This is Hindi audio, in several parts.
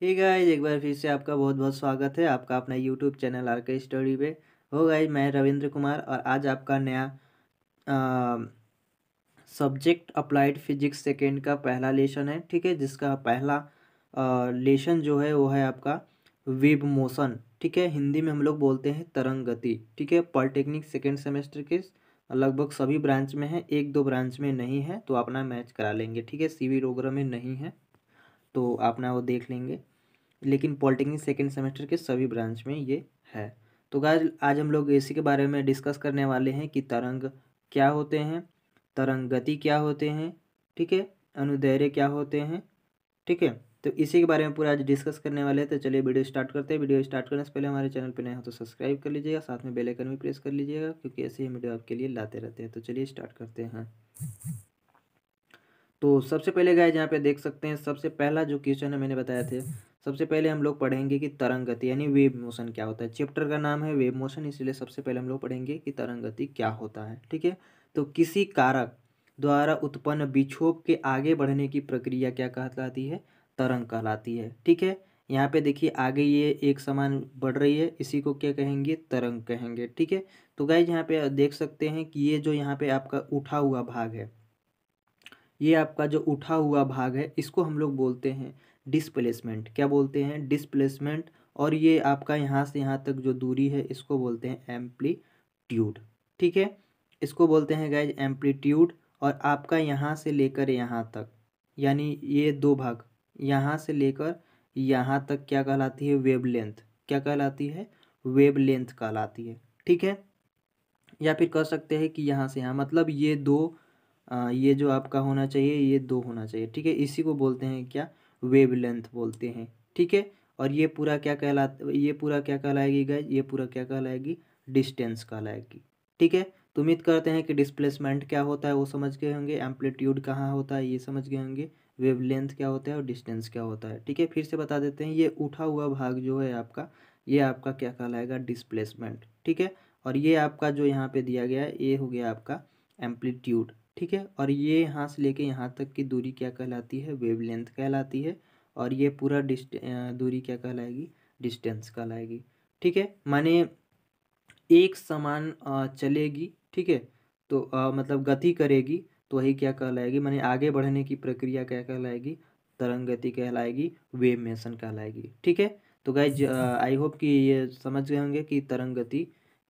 ठीक है एक बार फिर से आपका बहुत बहुत स्वागत है आपका अपना YouTube channel R K story पे हो गाइस मैं रविंद्र कुमार और आज आपका नया सब्जेक्ट अप्लाइड फिजिक्स सेकेंड का पहला लेसन है ठीक है जिसका पहला लेसन जो है वो है आपका वेब मोशन ठीक है हिंदी में हम लोग बोलते हैं तरंग गति ठीक है पॉलिटेक्निक सेकेंड सेमेस्टर के लगभग सभी ब्रांच में है एक दो ब्रांच में नहीं है तो अपना मैच करा लेंगे ठीक है सी वी में नहीं है तो अपना वो देख लेंगे लेकिन पॉलिटेक्निक सेकेंड सेमेस्टर के सभी ब्रांच में ये है तो गाय आज हम लोग इसी के बारे में डिस्कस करने वाले हैं कि तरंग क्या होते हैं तरंग गति क्या होते हैं ठीक है अनुदैर्य क्या होते हैं ठीक है तो इसी के बारे में पूरा आज डिस्कस करने वाले हैं तो चलिए वीडियो स्टार्ट करते हैं वीडियो स्टार्ट करने से पहले हमारे चैनल पर नए हो तो सब्सक्राइब कर लीजिएगा साथ में बेल आइकन भी प्रेस कर लीजिएगा क्योंकि ऐसे ही वीडियो आपके लिए लाते रहते हैं तो चलिए स्टार्ट करते हैं तो सबसे पहले गाय यहाँ पे देख सकते हैं सबसे पहला जो क्वेश्चन है मैंने बताया थे सबसे पहले हम लोग पढ़ेंगे कि तरंग गति यानी वेव मोशन क्या होता है चैप्टर का नाम है वेव मोशन इसलिए सबसे पहले हम लोग पढ़ेंगे कि तरंग गति क्या होता है ठीक है तो किसी कारक द्वारा उत्पन्न विक्षोभ के आगे बढ़ने की प्रक्रिया क्या कहलाती है तरंग कहलाती है ठीक है यहाँ पे देखिए आगे ये एक समान बढ़ रही है इसी को क्या कहेंगे तरंग कहेंगे ठीक है तो गाइज यहाँ पे देख सकते हैं कि ये जो यहाँ पे आपका उठा हुआ भाग है ये आपका जो उठा हुआ भाग है इसको हम लोग बोलते हैं डिसप्लेसमेंट क्या बोलते हैं डिसप्लेसमेंट और ये आपका यहाँ से यहाँ तक जो दूरी है इसको बोलते हैं एम्पलीट्यूड ठीक है इसको बोलते हैं गैज एम्पलीट्यूड और आपका यहाँ से लेकर यहाँ तक यानी ये दो भाग यहाँ से लेकर यहाँ तक क्या कहलाती है वेब लेंथ क्या कहलाती है वेब लेंथ कहलाती है ठीक है या फिर कह सकते हैं कि यहाँ से यहाँ मतलब ये दो आ, ये जो आपका होना चाहिए ये दो होना चाहिए ठीक है इसी को बोलते हैं क्या वेवलेंथ बोलते हैं ठीक है और ये पूरा क्या कहला ये पूरा क्या कहलाएगी गैज ये पूरा क्या कहलाएगी डिस्टेंस कहलाएगी ठीक है तो उम्मीद करते हैं कि डिस्प्लेसमेंट क्या होता है वो समझ गए होंगे एम्पलीट्यूड कहाँ होता है ये समझ गए होंगे वेवलेंथ क्या होता है और डिस्टेंस क्या होता है ठीक है फिर से बता देते हैं ये उठा हुआ भाग जो है आपका ये आपका क्या कहलाएगा डिस्प्लेसमेंट ठीक है और ये आपका जो यहाँ पे दिया गया है ये हो गया आपका एम्पलीट्यूड ठीक है और ये यहाँ से लेके यहाँ तक की दूरी क्या कहलाती है वेवलेंथ कहलाती है और ये पूरा डिस्ट दूरी क्या कहलाएगी डिस्टेंस कहलाएगी ठीक है माने एक समान चलेगी ठीक है तो आ, मतलब गति करेगी तो वही क्या कहलाएगी माने आगे बढ़ने की प्रक्रिया क्या कहलाएगी तरंग गति कहलाएगी वेव मेसन कहलाएगी ठीक है तो गाइज आई होप कि ये समझ गए होंगे कि तरंग गति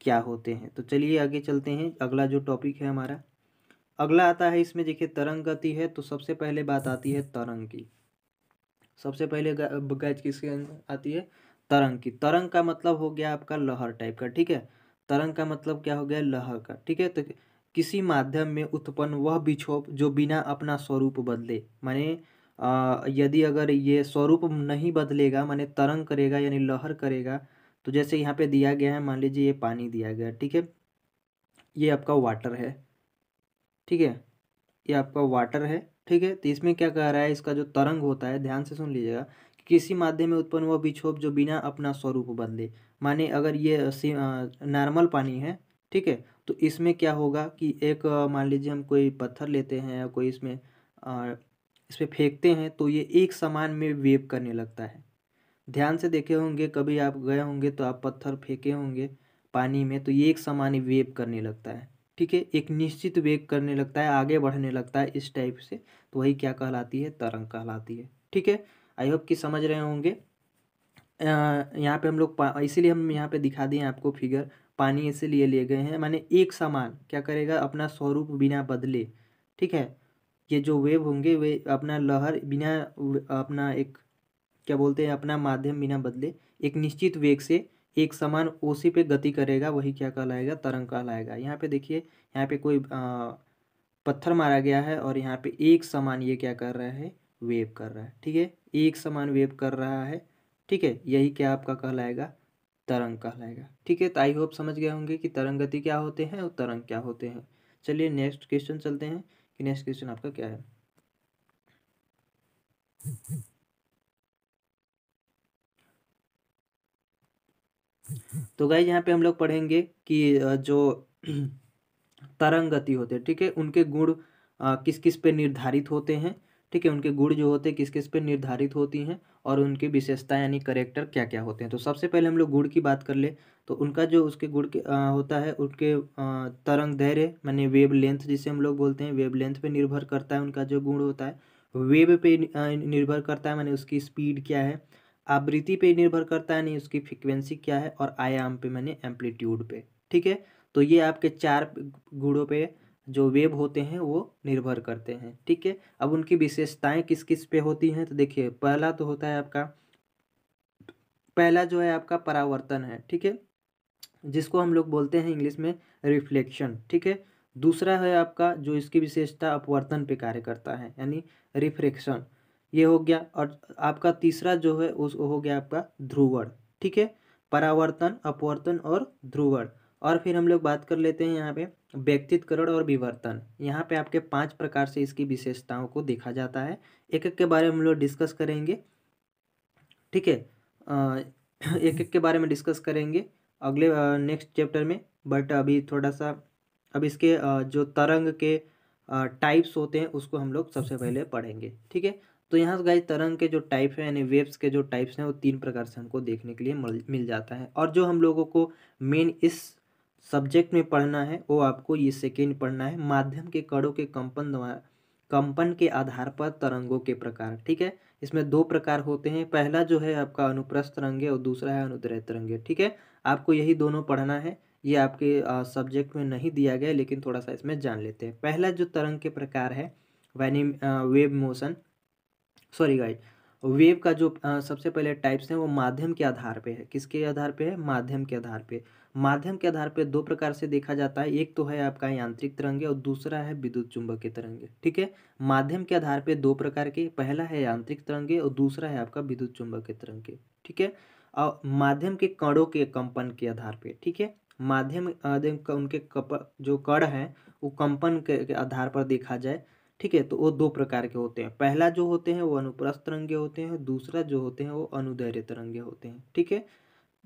क्या होते हैं तो चलिए आगे चलते हैं अगला जो टॉपिक है हमारा अगला आता है इसमें देखिए तरंग गति है तो सबसे पहले बात आती है तरंग की सबसे पहले गैज किसके अं, आती है तरंग की तरंग का मतलब हो गया आपका लहर टाइप का ठीक है तरंग का मतलब क्या हो गया लहर का ठीक है तो किसी माध्यम में उत्पन्न वह विक्षोभ जो बिना अपना स्वरूप बदले माने यदि अगर ये स्वरूप नहीं बदलेगा माने तरंग करेगा यानी लहर करेगा तो जैसे यहाँ पे दिया गया है मान लीजिए ये पानी दिया गया ठीक है ये आपका वाटर है ठीक है ये आपका वाटर है ठीक है तो इसमें क्या कह रहा है इसका जो तरंग होता है ध्यान से सुन लीजिएगा कि किसी माध्यम में उत्पन्न हुआ विक्षोभ जो बिना अपना स्वरूप बदले माने अगर ये नॉर्मल पानी है ठीक है तो इसमें क्या होगा कि एक मान लीजिए हम कोई पत्थर लेते हैं या कोई इसमें इस पर फेंकते हैं तो ये एक समान में वेव करने लगता है ध्यान से देखे होंगे कभी आप गए होंगे तो आप पत्थर फेंके होंगे पानी में तो ये एक समान वेव करने लगता है ठीक है एक निश्चित वेग करने लगता है आगे बढ़ने लगता है इस टाइप से तो वही क्या कहलाती है तरंग कहलाती है ठीक है आई होप कि समझ रहे होंगे यहाँ पे हम लोग इसीलिए हम यहाँ पे दिखा दिए आपको फिगर पानी ऐसे लिए गए हैं माने एक समान क्या करेगा अपना स्वरूप बिना बदले ठीक है ये जो वेव होंगे वे अपना लहर बिना अपना एक क्या बोलते हैं अपना माध्यम बिना बदले एक निश्चित वेग से एक समान ओसी पे गति करेगा वही क्या कहलाएगा तरंग कहलाएगा यहाँ पे देखिए यहाँ पे कोई आ, पत्थर मारा गया है और यहाँ पे एक समान ये क्या कर रहा है वेव कर रहा है ठीक है एक समान वेव कर रहा है ठीक है यही क्या आपका कहलाएगा तरंग कहलाएगा ठीक है तो आई होप समझ गए होंगे कि तरंग गति क्या होते हैं और तरंग क्या होते हैं चलिए नेक्स्ट क्वेश्चन चलते हैं कि नेक्स्ट क्वेश्चन आपका क्या है तो गाइज यहाँ पे हम लोग पढ़ेंगे कि जो तरंग गति होते हैं ठीक है उनके गुण किस किस पे निर्धारित होते हैं ठीक है उनके गुण जो होते हैं किस किस पे निर्धारित होती हैं और उनकी विशेषता यानी करेक्टर क्या क्या होते हैं तो सबसे पहले हम लोग गुण की बात कर ले तो उनका जो उसके गुण के आ, होता है उनके तरंग धैर्य मैंने वेब लेंथ जिसे हम लोग बोलते हैं वेब लेंथ पर निर्भर करता है उनका जो गुण होता है वेब पे निर्भर करता है मैंने उसकी स्पीड क्या है आवृत्ति पे निर्भर करता है नहीं उसकी फ्रिक्वेंसी क्या है और आयाम पे मैंने एम्पलीट्यूड पे ठीक है तो ये आपके चार गुड़ों पे जो वेव होते हैं वो निर्भर करते हैं ठीक है अब उनकी विशेषताएं किस किस पे होती हैं तो देखिए पहला तो होता है आपका पहला जो है आपका परावर्तन है ठीक है जिसको हम लोग बोलते हैं इंग्लिश में रिफ्लेक्शन ठीक है दूसरा है आपका जो इसकी विशेषता अपवर्तन पे कार्य करता है यानी रिफ्रेक्शन ये हो गया और आपका तीसरा जो है उस हो गया आपका ध्रुवण ठीक है परावर्तन अपवर्तन और ध्रुवण और फिर हम लोग बात कर लेते हैं यहाँ पे व्यक्तित्वकरण और विवर्तन यहाँ पे आपके पांच प्रकार से इसकी विशेषताओं को देखा जाता है एक एक के बारे में हम लोग डिस्कस करेंगे ठीक है एक एक के बारे में डिस्कस करेंगे अगले नेक्स्ट चैप्टर में बट अभी थोड़ा सा अब इसके जो तरंग के टाइप्स होते हैं उसको हम लोग सबसे पहले पढ़ेंगे ठीक है तो यहाँ गाइज तरंग के जो टाइप है यानी वेव्स के जो टाइप्स हैं वो तीन प्रकार से हमको देखने के लिए मिल जाता है और जो हम लोगों को मेन इस सब्जेक्ट में पढ़ना है वो आपको ये सेकेंड पढ़ना है माध्यम के कड़ों के कंपन द्वारा कंपन के आधार पर तरंगों के प्रकार ठीक है इसमें दो प्रकार होते हैं पहला जो है आपका अनुप्रस्थ तरंगे और दूसरा है अनुद्रह तरंगे ठीक है आपको यही दोनों पढ़ना है ये आपके सब्जेक्ट में नहीं दिया गया लेकिन थोड़ा सा इसमें जान लेते हैं पहला जो तरंग के प्रकार है वैनी wave motion sorry guys wave का जो आ, सबसे पहले टाइप्स हैं वो माध्यम के आधार पे है किसके आधार पे है माध्यम के आधार पे माध्यम के आधार पे दो प्रकार से देखा जाता है एक तो है आपका यांत्रिक तरंगे और दूसरा है विद्युत के तरंगे ठीक है माध्यम के आधार पे दो प्रकार के पहला है यांत्रिक तरंगे और दूसरा है आपका विद्युत चुंबक के तरंगे ठीक है और माध्यम के कणों के कंपन के आधार पे ठीक है माध्यम उनके कप जो कण हैं वो कंपन के आधार पर देखा जाए ठीक है तो वो दो प्रकार के होते हैं पहला जो होते हैं वो अनुप्रस्थ तरंगे होते हैं दूसरा जो होते हैं वो अनुदैर्य तरंगे होते हैं ठीक है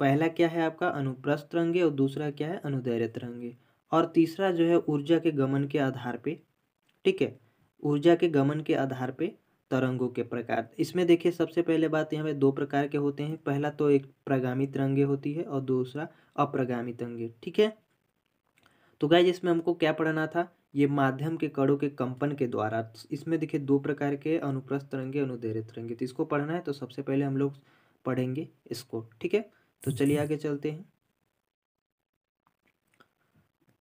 पहला क्या है आपका अनुप्रस्थ तरंगे और दूसरा क्या है अनुदैर्य तरंगे और तीसरा जो है ऊर्जा के गमन के आधार पे ठीक है ऊर्जा के गमन के आधार पे तरंगों के प्रकार इसमें देखिए सबसे पहले बात यहाँ पे दो प्रकार के होते हैं पहला तो एक प्रगामी तरंगे होती है और दूसरा अप्रगामी तरंगे ठीक है तो गाइज इसमें हमको क्या पढ़ना था ये माध्यम के कड़ों के कंपन के द्वारा इसमें देखिए दो प्रकार के अनुप्रस्थ तरंगे अनुदेरे तरंगे तो इसको पढ़ना है तो सबसे पहले हम लोग पढ़ेंगे इसको ठीक है तो चलिए आगे चलते हैं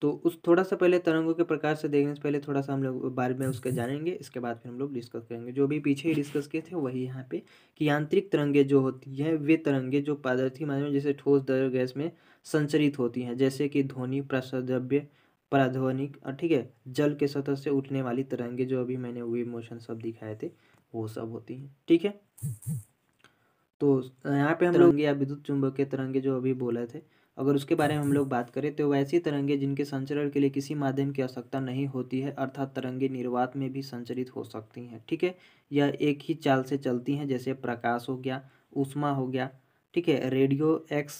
तो उस थोड़ा सा पहले तरंगों के प्रकार से देखने से पहले थोड़ा सा हम लोग बारे में उसके जानेंगे इसके बाद फिर हम लोग डिस्कस करेंगे जो भी पीछे ही डिस्कस किए थे वही यहाँ पे कि यांत्रिक तरंगे जो होती हैं वे तरंगे जो पादर्थी माध्यम जैसे ठोस दर गैस में संचरित होती हैं जैसे कि ध्वनि प्रसद्रव्य पराध्वनिक ठीक है जल के सतह से उठने वाली तरंगे जो अभी मैंने वे मोशन सब दिखाए थे वो सब होती हैं ठीक है तो यहाँ पे हम लोग या विद्युत चुंबक के तरंगे जो अभी बोले थे अगर उसके बारे में हम लोग बात करें तो वैसी तरंगे जिनके संचरण के लिए किसी माध्यम की आवश्यकता नहीं होती है अर्थात तरंगे निर्वात में भी संचरित हो सकती हैं ठीक है यह एक ही चाल से चलती हैं जैसे प्रकाश हो गया उष्मा हो गया ठीक है रेडियो एक्स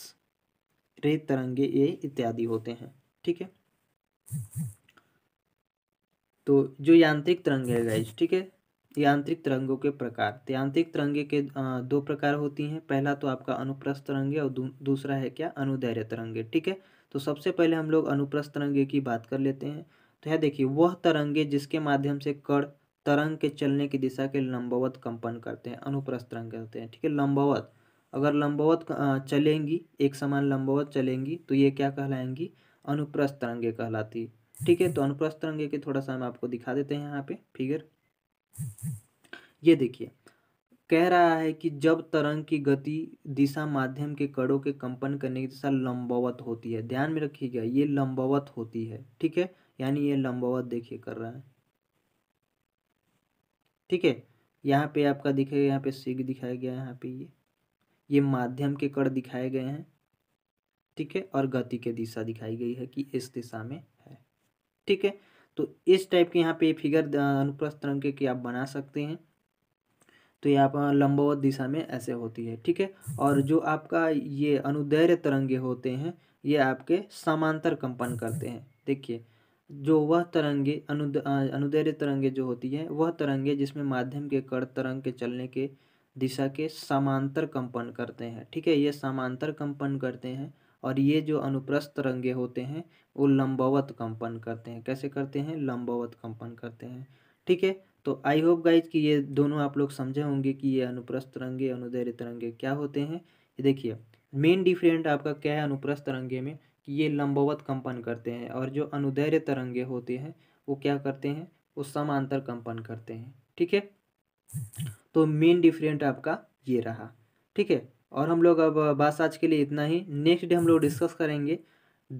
रे तरंगे ये इत्यादि होते हैं ठीक है तो जो यांत्रिक तरंगे है गाइज ठीक है यांत्रिक तरंगों के प्रकार यांत्रिक तरंगे के दो प्रकार होती हैं पहला तो आपका अनुप्रस्थ तरंगे और दूसरा है क्या अनुदैर्य तरंगे ठीक है तो सबसे पहले हम लोग अनुप्रस्थ तरंगे की बात कर लेते हैं तो यह देखिए वह तरंगे जिसके माध्यम से कड़ तरंग के चलने की दिशा के लंबवत कंपन करते हैं अनुप्रस्थ तरंग कहते हैं ठीक है लंबवत अगर लंबवत चलेंगी एक समान लंबवत चलेंगी तो ये क्या कहलाएंगी अनुप्रस्थ तरंगे कहलाती ठीक है तो अनुप्रस्थ तरंगे के थोड़ा सा हम आपको दिखा देते हैं यहाँ पे फिगर ये देखिए कह रहा है कि जब तरंग की गति दिशा माध्यम के कणों के कंपन करने की दिशा लंबवत होती है ध्यान में रखिएगा ये लंबवत होती है ठीक है यानी ये लंबवत देखिए कर रहा है ठीक है यहाँ पे आपका दिखेगा यहाँ पे सिग दिखाया गया है यहाँ पे ये ये माध्यम के कण दिखाए गए हैं ठीक है और गति के दिशा दिखाई गई है कि इस दिशा में है ठीक है तो इस टाइप के यहाँ पे फिगर अनुप्रस्थ तरंग के आप बना सकते हैं तो यहाँ पर लंबवत दिशा में ऐसे होती है ठीक है और जो आपका ये अनुदैर्य तरंगे होते हैं ये आपके समांतर कंपन करते हैं देखिए जो वह तरंगे अनुद अनुदैर्य तरंगे जो होती है वह तरंगे जिसमें माध्यम के कड़ तरंग के चलने के दिशा के समांतर कंपन करते हैं ठीक है ये समांतर कंपन करते हैं और ये जो अनुप्रस्थ तरंगे होते हैं वो लंबावत कंपन करते हैं कैसे करते हैं लंबावत कंपन करते हैं ठीक है तो आई होप गाइज कि ये दोनों आप लोग समझे होंगे कि ये अनुप्रस्थ तरंगे अनुदैर्य तरंगे क्या होते हैं ये देखिए मेन डिफरेंट आपका क्या है अनुप्रस्थ तरंगे में कि ये लंबवत कंपन करते हैं और जो अनुदैर्य तरंगे होते हैं वो क्या करते हैं वो समांतर कंपन करते हैं ठीक है तो मेन डिफरेंट आपका ये रहा ठीक है और हम लोग अब बस आज के लिए इतना ही नेक्स्ट डे हम लोग डिस्कस करेंगे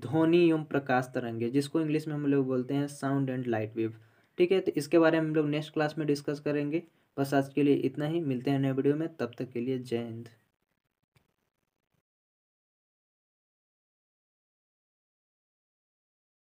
ध्वनि एवं प्रकाश तरंगे जिसको इंग्लिश में हम लोग बोलते हैं साउंड एंड लाइट वेव ठीक है तो इसके बारे में हम लोग नेक्स्ट क्लास में डिस्कस करेंगे बस आज के लिए इतना ही मिलते हैं नए वीडियो में तब तक के लिए जय हिंद